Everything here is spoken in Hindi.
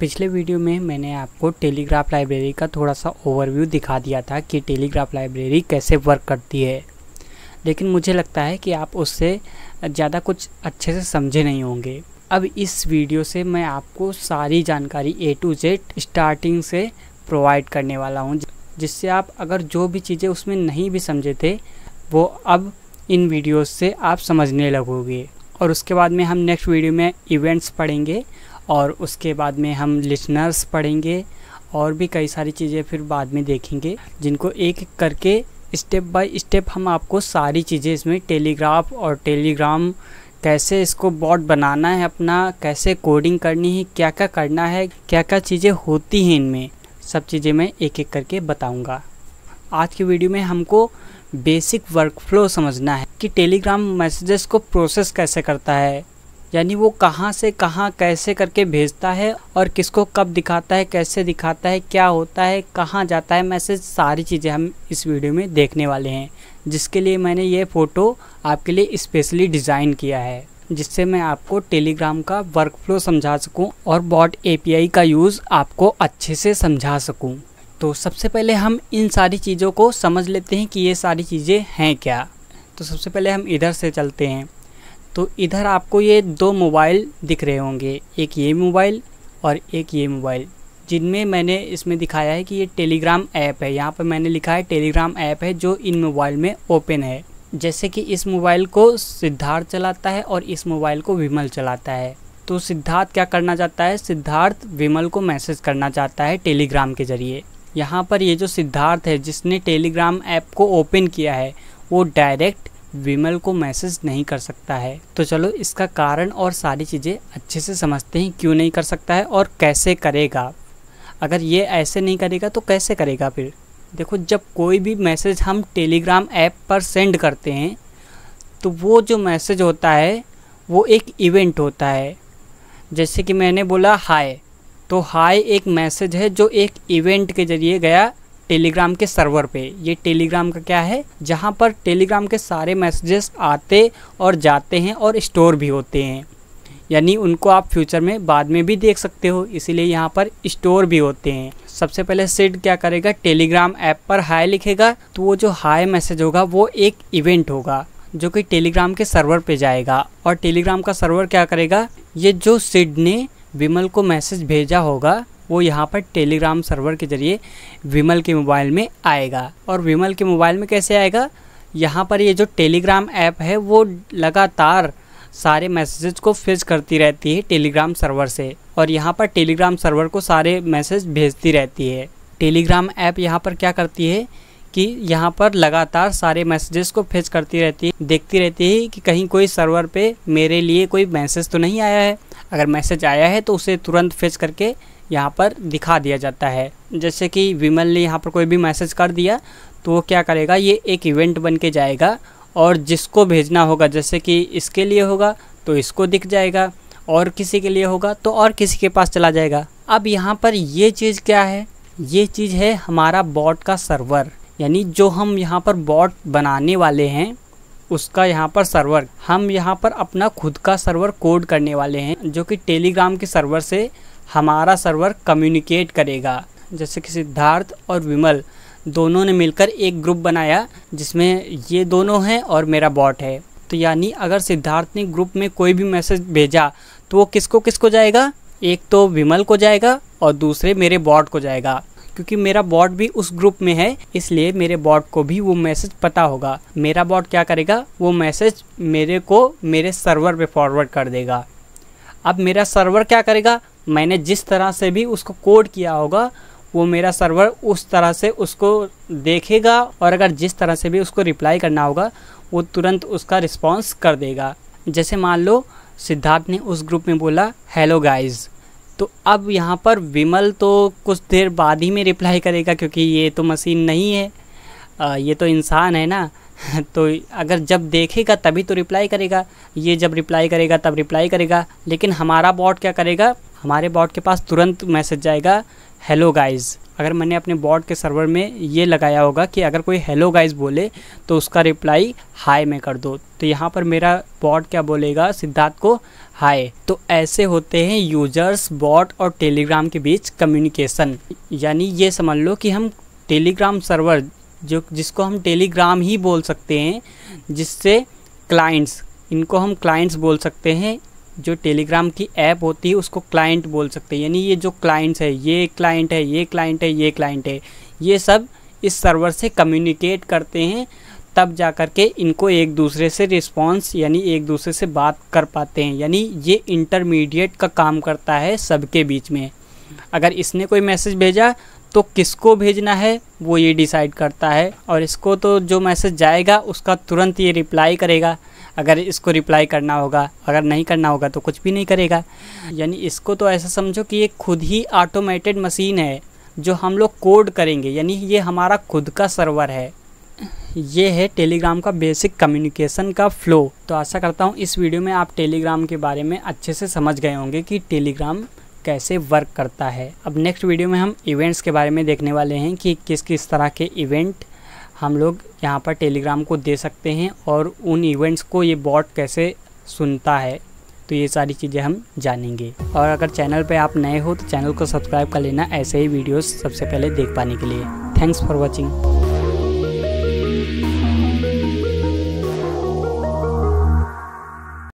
पिछले वीडियो में मैंने आपको टेलीग्राफ लाइब्रेरी का थोड़ा सा ओवरव्यू दिखा दिया था कि टेलीग्राफ लाइब्रेरी कैसे वर्क करती है लेकिन मुझे लगता है कि आप उससे ज़्यादा कुछ अच्छे से समझे नहीं होंगे अब इस वीडियो से मैं आपको सारी जानकारी ए टू जेड स्टार्टिंग से प्रोवाइड करने वाला हूँ जिससे आप अगर जो भी चीज़ें उसमें नहीं भी समझे थे वो अब इन वीडियोस से आप समझने लगोगे और उसके बाद में हम नेक्स्ट वीडियो में इवेंट्स पढ़ेंगे और उसके बाद में हम लिसनर्स पढ़ेंगे और भी कई सारी चीज़ें फिर बाद में देखेंगे जिनको एक एक करके स्टेप बाय स्टेप हम आपको सारी चीज़ें इसमें टेलीग्राफ और टेलीग्राम कैसे इसको बॉट बनाना है अपना कैसे कोडिंग करनी है क्या क्या करना है क्या क्या चीज़ें होती हैं इनमें सब चीज़ें मैं एक एक करके बताऊंगा आज की वीडियो में हमको बेसिक वर्कफ्लो समझना है कि टेलीग्राम मैसेजेस को प्रोसेस कैसे करता है यानी वो कहाँ से कहाँ कैसे करके भेजता है और किसको कब दिखाता है कैसे दिखाता है क्या होता है कहाँ जाता है मैसेज सारी चीज़ें हम इस वीडियो में देखने वाले हैं जिसके लिए मैंने ये फ़ोटो आपके लिए स्पेशली डिज़ाइन किया है जिससे मैं आपको टेलीग्राम का वर्क फ्लो समझा सकूँ और बॉट ए का यूज़ आपको अच्छे से समझा सकूँ तो सबसे पहले हम इन सारी चीज़ों को समझ लेते हैं कि ये सारी चीज़ें हैं क्या तो सबसे पहले हम इधर से चलते हैं तो इधर आपको ये दो मोबाइल दिख रहे होंगे एक ये मोबाइल और एक ये मोबाइल जिनमें मैंने इसमें दिखाया है कि ये टेलीग्राम ऐप है यहाँ पर मैंने लिखा है टेलीग्राम ऐप है जो इन मोबाइल में ओपन है जैसे कि इस मोबाइल को सिद्धार्थ चलाता है और इस मोबाइल को विमल चलाता है तो सिद्धार्थ क्या करना चाहता है सिद्धार्थ विमल को मैसेज करना चाहता है टेलीग्राम के ज़रिए यहाँ पर ये जो सिद्धार्थ है जिसने टेलीग्राम ऐप को ओपन किया है वो डायरेक्ट विमल को मैसेज नहीं कर सकता है तो चलो इसका कारण और सारी चीज़ें अच्छे से समझते हैं क्यों नहीं कर सकता है और कैसे करेगा अगर ये ऐसे नहीं करेगा तो कैसे करेगा फिर देखो जब कोई भी मैसेज हम टेलीग्राम ऐप पर सेंड करते हैं तो वो जो मैसेज होता है वो एक इवेंट होता है जैसे कि मैंने बोला हाय तो हाय एक मैसेज है जो एक इवेंट के ज़रिए गया टेलीग्राम के सर्वर पे ये टेलीग्राम का क्या है जहाँ पर टेलीग्राम के सारे मैसेजेस आते और जाते हैं और स्टोर भी होते हैं यानी उनको आप फ्यूचर में बाद में भी देख सकते हो इसीलिए यहाँ पर स्टोर भी होते हैं सबसे पहले सिड क्या करेगा टेलीग्राम ऐप पर हाई लिखेगा तो वो जो हाई मैसेज होगा वो एक इवेंट होगा जो कि टेलीग्राम के सर्वर पे जाएगा और टेलीग्राम का सर्वर क्या करेगा ये जो सिड ने विमल को मैसेज भेजा होगा वो यहाँ पर टेलीग्राम सर्वर के ज़रिए विमल के मोबाइल में आएगा और विमल के मोबाइल में कैसे आएगा यहाँ पर ये जो टेलीग्राम ऐप है वो लगातार सारे मैसेजेस को फिज करती रहती है टेलीग्राम सर्वर से और यहाँ पर टेलीग्राम सर्वर को सारे मैसेज भेजती रहती है टेलीग्राम ऐप यहाँ पर क्या करती है कि यहाँ पर लगातार सारे मैसेजेस को फेच करती रहती है देखती रहती है कि कहीं कोई सर्वर पे मेरे लिए कोई मैसेज तो नहीं आया है अगर मैसेज आया है तो उसे तुरंत फेच करके यहाँ पर दिखा दिया जाता है जैसे कि विमल ने यहाँ पर कोई भी मैसेज कर दिया तो वो क्या करेगा ये एक इवेंट बन के जाएगा और जिसको भेजना होगा जैसे कि इसके लिए होगा तो इसको दिख जाएगा और किसी के लिए होगा तो और किसी के पास चला जाएगा अब यहाँ पर ये चीज़ क्या है ये चीज़ है हमारा बॉट का सर्वर यानी जो हम यहाँ पर बॉट बनाने वाले हैं उसका यहाँ पर सर्वर हम यहाँ पर अपना खुद का सर्वर कोड करने वाले हैं जो कि टेलीग्राम के सर्वर से हमारा सर्वर कम्युनिकेट करेगा जैसे कि सिद्धार्थ और विमल दोनों ने मिलकर एक ग्रुप बनाया जिसमें ये दोनों हैं और मेरा बॉट है तो यानी अगर सिद्धार्थ ने ग्रुप में कोई भी मैसेज भेजा तो वो किसको किसको जाएगा एक तो विमल को जाएगा और दूसरे मेरे बॉट को जाएगा क्योंकि मेरा बॉट भी उस ग्रुप में है इसलिए मेरे बॉट को भी वो मैसेज पता होगा मेरा बॉट क्या करेगा वो मैसेज मेरे को मेरे सर्वर पे फॉरवर्ड कर देगा अब मेरा सर्वर क्या करेगा मैंने जिस तरह से भी उसको कोड किया होगा वो मेरा सर्वर उस तरह से उसको देखेगा और अगर जिस तरह से भी उसको रिप्लाई करना होगा वो तुरंत उसका रिस्पॉन्स कर देगा जैसे मान लो सिद्धार्थ ने उस ग्रुप में बोला हेलो गाइज़ तो अब यहाँ पर विमल तो कुछ देर बाद ही में रिप्लाई करेगा क्योंकि ये तो मशीन नहीं है आ, ये तो इंसान है ना तो अगर जब देखेगा तभी तो रिप्लाई करेगा ये जब रिप्लाई करेगा तब रिप्लाई करेगा लेकिन हमारा बॉट क्या करेगा हमारे बॉट के पास तुरंत मैसेज जाएगा हेलो गाइज़ अगर मैंने अपने बॉट के सर्वर में ये लगाया होगा कि अगर कोई हेलो गाइस बोले तो उसका रिप्लाई हाय में कर दो तो यहाँ पर मेरा बॉट क्या बोलेगा सिद्धार्थ को हाय तो ऐसे होते हैं यूजर्स बॉट और टेलीग्राम के बीच कम्युनिकेशन यानी ये समझ लो कि हम टेलीग्राम सर्वर जो जिसको हम टेलीग्राम ही बोल सकते हैं जिससे क्लाइंट्स इनको हम क्लाइंट्स बोल सकते हैं जो टेलीग्राम की ऐप होती है उसको क्लाइंट बोल सकते हैं यानी ये जो क्लाइंट्स है ये क्लाइंट है ये क्लाइंट है ये क्लाइंट है ये सब इस सर्वर से कम्युनिकेट करते हैं तब जा कर के इनको एक दूसरे से रिस्पॉन्स यानी एक दूसरे से बात कर पाते हैं यानी ये इंटरमीडिएट का काम करता है सबके बीच में अगर इसने कोई मैसेज भेजा तो किसको भेजना है वो ये डिसाइड करता है और इसको तो जो मैसेज जाएगा उसका तुरंत ये रिप्लाई करेगा अगर इसको रिप्लाई करना होगा अगर नहीं करना होगा तो कुछ भी नहीं करेगा यानी इसको तो ऐसा समझो कि ये खुद ही ऑटोमेटेड मशीन है जो हम लोग कोड करेंगे यानी ये हमारा खुद का सर्वर है ये है टेलीग्राम का बेसिक कम्युनिकेशन का फ़्लो तो आशा करता हूँ इस वीडियो में आप टेलीग्राम के बारे में अच्छे से समझ गए होंगे कि टेलीग्राम कैसे वर्क करता है अब नेक्स्ट वीडियो में हम इवेंट्स के बारे में देखने वाले हैं कि किस किस तरह के इवेंट हम लोग यहाँ पर टेलीग्राम को दे सकते हैं और उन इवेंट्स को ये बॉट कैसे सुनता है तो ये सारी चीज़ें हम जानेंगे और अगर चैनल पे आप नए हो तो चैनल को सब्सक्राइब कर लेना ऐसे ही वीडियोस सबसे पहले देख पाने के लिए थैंक्स फॉर वॉचिंग